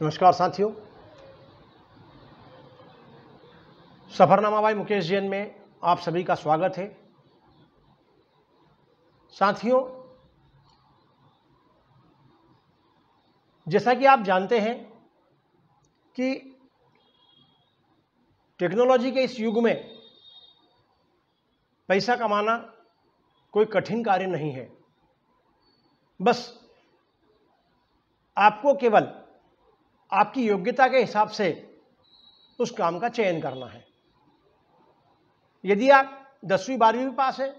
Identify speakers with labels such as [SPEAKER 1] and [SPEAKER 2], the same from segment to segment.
[SPEAKER 1] नमस्कार साथियों सफरनामा भाई मुकेश जैन में आप सभी का स्वागत है साथियों जैसा कि आप जानते हैं कि टेक्नोलॉजी के इस युग में पैसा कमाना कोई कठिन कार्य नहीं है बस आपको केवल आपकी योग्यता के हिसाब से उस काम का चयन करना है यदि आप दसवीं बारहवीं भी पास हैं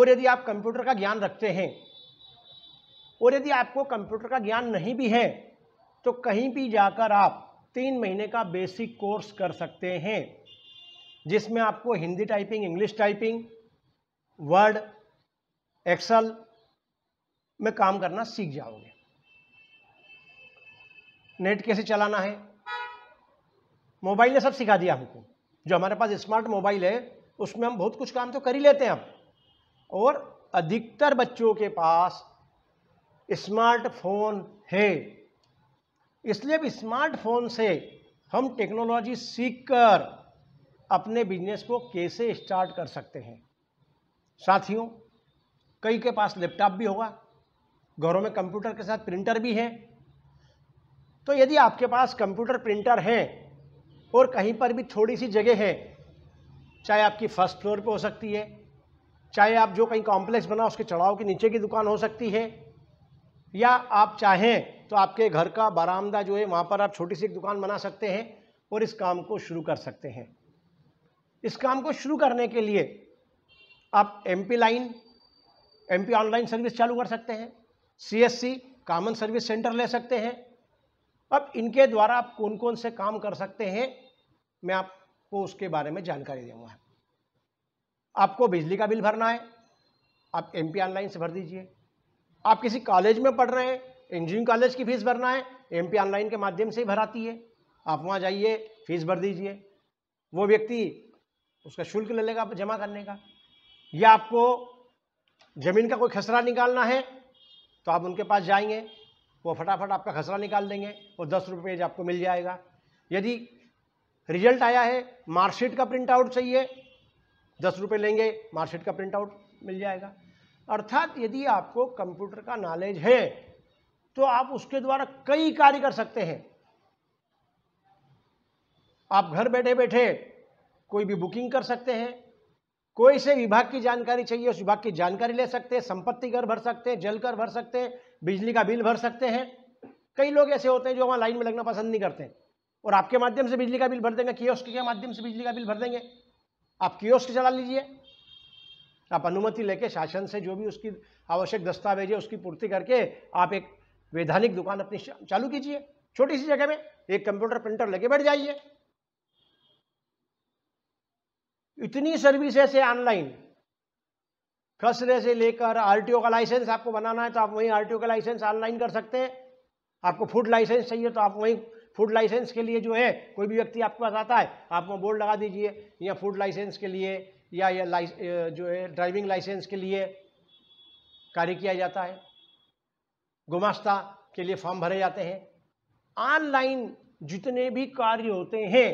[SPEAKER 1] और यदि आप कंप्यूटर का ज्ञान रखते हैं और यदि आपको कंप्यूटर का ज्ञान नहीं भी है तो कहीं भी जाकर आप तीन महीने का बेसिक कोर्स कर सकते हैं जिसमें आपको Hindi typing English typing Word Excel में काम करना सीख जाओगे नेट कैसे चलाना है मोबाइल ने सब सिखा दिया हमको जो हमारे पास स्मार्ट मोबाइल है उसमें हम बहुत कुछ काम तो कर ही लेते हैं अब और अधिकतर बच्चों के पास स्मार्टफोन है इसलिए अब स्मार्टफोन से हम टेक्नोलॉजी सीखकर अपने बिजनेस को कैसे स्टार्ट कर सकते हैं साथियों कई के पास लैपटॉप भी होगा घरों में कंप्यूटर के साथ प्रिंटर भी है तो यदि आपके पास कंप्यूटर प्रिंटर हैं और कहीं पर भी थोड़ी सी जगह है चाहे आपकी फर्स्ट फ्लोर पे हो सकती है चाहे आप जो कहीं कॉम्प्लेक्स बना उसके चढ़ाव के नीचे की दुकान हो सकती है या आप चाहें तो आपके घर का बारामदा जो है वहाँ पर आप छोटी सी एक दुकान बना सकते हैं और इस काम को शुरू कर सकते हैं इस काम को शुरू करने के लिए आप M P line M P online service चालू कर सकते हैं C S C common service centre ले सकते हैं अब इनके द्वारा आप कौन कौन से काम कर सकते हैं मैं आपको उसके बारे में जानकारी दूंगा आपको बिजली का बिल भरना है आप एम ऑनलाइन से भर दीजिए आप किसी कॉलेज में पढ़ रहे हैं इंजीनियरिंग कॉलेज की फीस भरना है एम ऑनलाइन के माध्यम से ही भराती है आप वहाँ जाइए फीस भर दीजिए वो व्यक्ति उसका शुल्क ले लेगा जमा करने का या आपको ज़मीन का कोई खसरा निकालना है तो आप उनके पास जाएंगे वो फटाफट आपका खसरा निकाल देंगे और दस रुपये आपको मिल जाएगा यदि रिजल्ट आया है मार्कशीट का प्रिंट आउट चाहिए दस रुपये लेंगे मार्कशीट का प्रिंट आउट मिल जाएगा अर्थात यदि आपको कंप्यूटर का नॉलेज है तो आप उसके द्वारा कई कार्य कर सकते हैं आप घर बैठे बैठे कोई भी बुकिंग कर सकते हैं कोई से विभाग की जानकारी चाहिए उस विभाग की जानकारी ले सकते हैं संपत्ति कर भर सकते हैं जल कर भर सकते हैं बिजली का बिल भर सकते हैं कई लोग ऐसे होते हैं जो वहाँ लाइन में लगना पसंद नहीं करते और आपके माध्यम से बिजली का बिल भर देंगे कियोस्क के माध्यम से बिजली का बिल भर देंगे आप कियोस्क चला लीजिए आप अनुमति लेके शासन से जो भी उसकी आवश्यक दस्तावेज है उसकी पूर्ति करके आप एक वैधानिक दुकान अपनी चालू कीजिए छोटी सी जगह में एक कंप्यूटर प्रिंटर लेके बैठ जाइए इतनी सर्विस है ऑनलाइन खसरे से लेकर आरटीओ का लाइसेंस आपको बनाना है तो आप वहीं आरटीओ का लाइसेंस ऑनलाइन कर सकते हैं आपको फूड लाइसेंस चाहिए तो आप वहीं फूड लाइसेंस के लिए जो है कोई भी व्यक्ति आपके पास आता है आप वहाँ बोर्ड लगा दीजिए या फूड लाइसेंस के लिए या या जो है ड्राइविंग लाइसेंस के लिए कार्य किया जाता है गुमास्ता के लिए फॉर्म भरे जाते हैं ऑनलाइन जितने भी कार्य होते हैं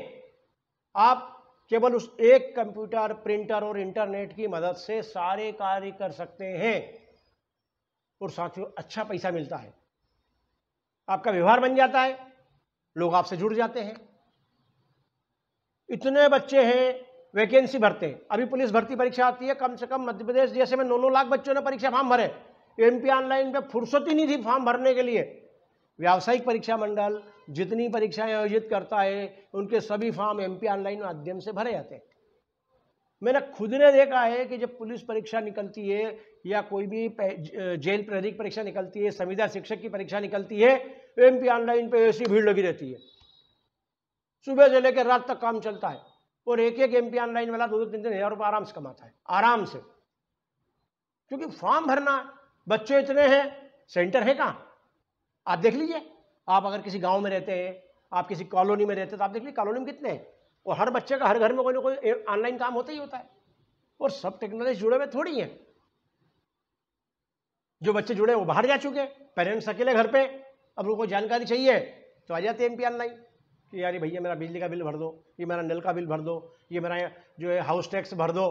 [SPEAKER 1] आप केवल उस एक कंप्यूटर प्रिंटर और इंटरनेट की मदद से सारे कार्य कर सकते हैं और साथियों अच्छा पैसा मिलता है आपका व्यवहार बन जाता है लोग आपसे जुड़ जाते हैं इतने बच्चे हैं वैकेंसी भरते हैं अभी पुलिस भर्ती परीक्षा आती है कम से कम मध्य प्रदेश जैसे में नौ नौ लाख बच्चों ने परीक्षा फॉर्म भरे एमपी ऑनलाइन पे फुर्सत ही नहीं थी फॉर्म भरने के लिए व्यावसायिक परीक्षा मंडल जितनी परीक्षाएं आयोजित करता है उनके सभी फॉर्म एमपी ऑनलाइन माध्यम से भरे जाते हैं मैंने खुद ने देखा है कि जब पुलिस परीक्षा निकलती है या कोई भी जेल प्रहरी परीक्षा निकलती है संविदा शिक्षक की परीक्षा निकलती है पी ऑनलाइन पे ऐसी भीड़ लगी रहती है सुबह से लेकर रात तक काम चलता है और एक एक एमपी ऑनलाइन वाला दो दो तीन तीन हज़ार रुपये आराम से कमाता है आराम से क्योंकि फॉर्म भरना बच्चे इतने हैं सेंटर है कहाँ आप देख लीजिए आप अगर किसी गांव में रहते हैं आप किसी कॉलोनी में रहते हैं तो आप देख लीजिए कॉलोनी में कितने हैं और हर बच्चे का हर घर में कोई ना कोई ऑनलाइन काम होता ही होता है और सब टेक्नोलॉजी जुड़े हुए थोड़ी हैं जो बच्चे जुड़े वो बाहर जा चुके पेरेंट्स अकेले घर पे अब उनको जानकारी चाहिए तो आ जाते एम पी ऑनलाइन कि यार भैया मेरा बिजली का बिल भर दो ये मेरा नल का बिल भर दो ये मेरा जो है हाउस टैक्स भर दो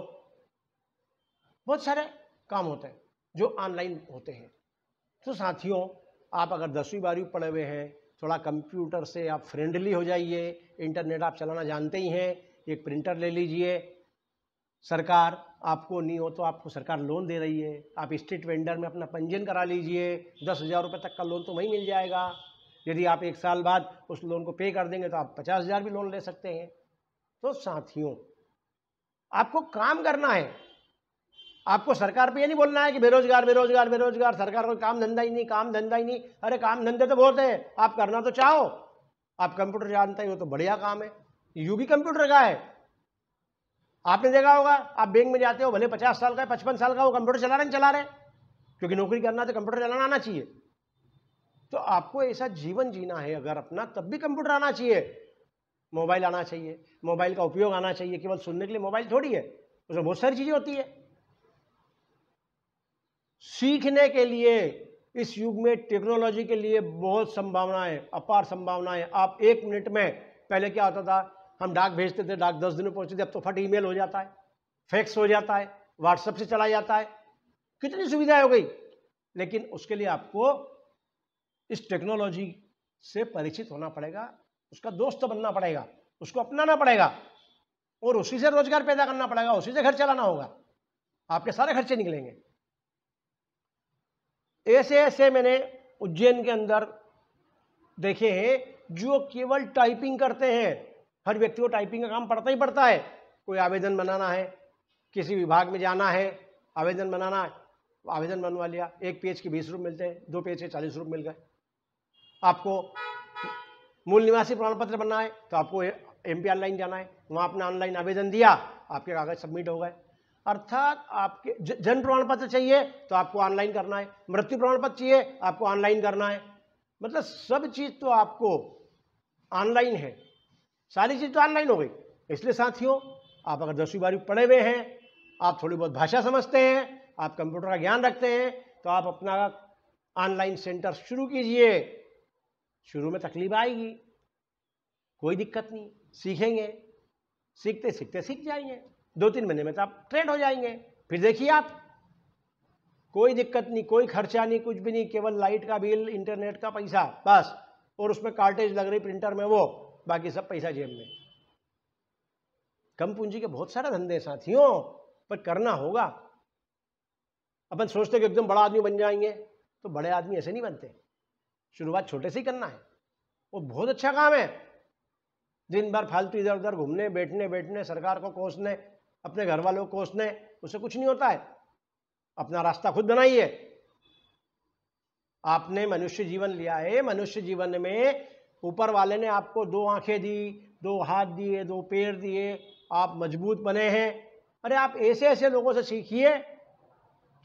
[SPEAKER 1] बहुत सारे काम होते हैं जो ऑनलाइन होते हैं तो साथियों आप अगर दसवीं बारहवीं पढ़े हुए हैं थोड़ा कंप्यूटर से आप फ्रेंडली हो जाइए इंटरनेट आप चलाना जानते ही हैं एक प्रिंटर ले लीजिए सरकार आपको नहीं हो तो आपको सरकार लोन दे रही है आप स्ट्रीट वेंडर में अपना पंजीयन करा लीजिए दस हज़ार रुपये तक का लोन तो वहीं मिल जाएगा यदि आप एक साल बाद उस लोन को पे कर देंगे तो आप पचास हज़ार भी लोन ले सकते हैं तो साथियों आपको काम करना है आपको सरकार पे ये नहीं बोलना है कि बेरोजगार बेरोजगार बेरोजगार सरकार को काम धंधा ही नहीं काम धंधा ही नहीं अरे काम धंधे तो बहुत है आप करना तो चाहो आप कंप्यूटर जानते हो तो बढ़िया काम है यू भी कंप्यूटर का है आपने देखा होगा आप बैंक में जाते हो भले पचास साल का है पचपन साल का वो कंप्यूटर चला रहे चला रहे क्योंकि नौकरी करना तो कंप्यूटर चलाना आना चाहिए तो आपको ऐसा जीवन जीना है अगर अपना तब भी कंप्यूटर आना चाहिए मोबाइल आना चाहिए मोबाइल का उपयोग आना चाहिए केवल सुनने के लिए मोबाइल थोड़ी है उसमें बहुत सारी चीज़ें होती है सीखने के लिए इस युग में टेक्नोलॉजी के लिए बहुत संभावनाएं अपार संभावनाएं आप एक मिनट में पहले क्या होता था हम डाक भेजते थे डाक दस दिन में पहुंचते थे अब तो फट ईमेल हो जाता है फैक्स हो जाता है व्हाट्सएप से चला जाता है कितनी सुविधाएं हो गई लेकिन उसके लिए आपको इस टेक्नोलॉजी से परिचित होना पड़ेगा उसका दोस्त बनना पड़ेगा उसको अपनाना पड़ेगा और उसी से रोजगार पैदा करना पड़ेगा उसी से घर चलाना होगा आपके सारे खर्चे निकलेंगे ऐसे ऐसे मैंने उज्जैन के अंदर देखे हैं जो केवल टाइपिंग करते हैं हर व्यक्ति को टाइपिंग का काम पड़ता ही पड़ता है कोई आवेदन बनाना है किसी विभाग में जाना है आवेदन बनाना है आवेदन बनवा लिया एक पेज के बीस रुपये मिलते हैं दो पेज के चालीस रुपये मिल गए आपको मूल निवासी प्रमाण पत्र बनना है तो आपको एम पी ऑनलाइन जाना है वहाँ आपने ऑनलाइन आवेदन दिया आपके कागज सबमिट हो गए अर्थात आपके जन्म प्रमाण पत्र चाहिए तो आपको ऑनलाइन करना है मृत्यु प्रमाण पत्र चाहिए आपको ऑनलाइन करना है मतलब सब चीज़ तो आपको ऑनलाइन है सारी चीज़ तो ऑनलाइन हो गई इसलिए साथियों आप अगर दसवीं बारहवीं पढ़े हुए हैं आप थोड़ी बहुत भाषा समझते हैं आप कंप्यूटर का ज्ञान रखते हैं तो आप अपना ऑनलाइन सेंटर शुरू कीजिए शुरू में तकलीफ आएगी कोई दिक्कत नहीं सीखेंगे सीखते सीखते सीख जाएंगे दो तीन महीने में तो आप ट्रेड हो जाएंगे फिर देखिए आप कोई दिक्कत नहीं कोई खर्चा नहीं कुछ भी नहीं केवल लाइट का बिल इंटरनेट का पैसा बस और उसमें कार्टेज लग रही प्रिंटर में वो बाकी सब पैसा जेब में कम पूंजी के बहुत सारे धंधे साथियों पर करना होगा अपन सोचते कि एकदम बड़ा आदमी बन जाएंगे तो बड़े आदमी ऐसे नहीं बनते शुरुआत छोटे से ही करना है वो बहुत अच्छा काम है दिन भर फालतू इधर उधर घूमने बैठने बैठने सरकार को कोसने अपने घर वालों को उसने उसे कुछ नहीं होता है अपना रास्ता खुद बनाइए आपने मनुष्य जीवन लिया है मनुष्य जीवन में ऊपर वाले ने आपको दो आंखें दी दो हाथ दिए दो पैर दिए आप मजबूत बने हैं अरे आप ऐसे ऐसे लोगों से सीखिए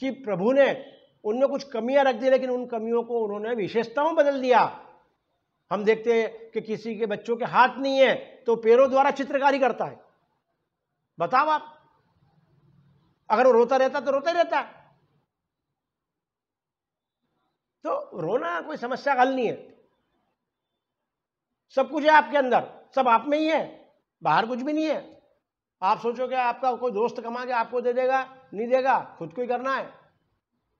[SPEAKER 1] कि प्रभु ने उनमें कुछ कमियां रख दी लेकिन उन कमियों को उन्होंने विशेषताओं बदल दिया हम देखते हैं कि किसी के बच्चों के हाथ नहीं है तो पैरों द्वारा चित्रकारी करता है बताओ आप अगर वो रोता रहता तो रोता ही रहता तो रोना कोई समस्या हल नहीं है सब कुछ है आपके अंदर सब आप में ही है बाहर कुछ भी नहीं है आप सोचोगे आपका कोई दोस्त कमा के आपको दे देगा नहीं देगा खुद को ही करना है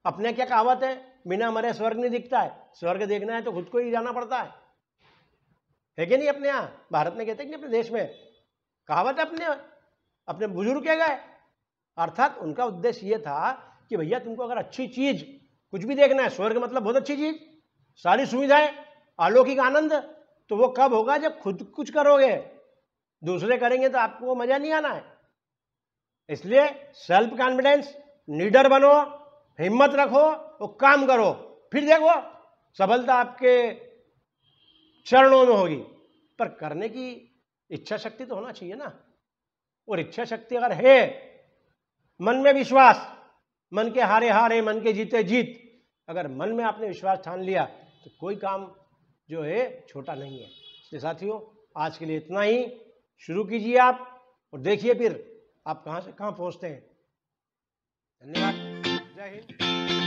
[SPEAKER 1] अपने क्या कहावत है बिना मरे स्वर्ग नहीं दिखता है स्वर्ग देखना है तो खुद को ही जाना पड़ता है है कि नहीं अपने यहाँ भारत में कहते हैं कि अपने देश में कहावत है अपने अपने बुजुर्ग के गए अर्थात उनका उद्देश्य ये था कि भैया तुमको अगर अच्छी चीज कुछ भी देखना है स्वर्ग मतलब बहुत अच्छी चीज सारी सुविधाएं अलौकिक आनंद तो वो कब होगा जब खुद कुछ करोगे दूसरे करेंगे तो आपको मजा नहीं आना है इसलिए सेल्फ कॉन्फिडेंस लीडर बनो हिम्मत रखो और काम करो फिर देखो सफलता आपके चरणों में होगी पर करने की इच्छा शक्ति तो होना चाहिए ना और इच्छा शक्ति अगर है मन में विश्वास मन के हारे हारे मन के जीते जीत अगर मन में आपने विश्वास ठान लिया तो कोई काम जो है छोटा नहीं है इसलिए साथियों आज के लिए इतना ही शुरू कीजिए आप और देखिए फिर आप कहाँ से कहाँ पहुँचते हैं धन्यवाद जय हिंद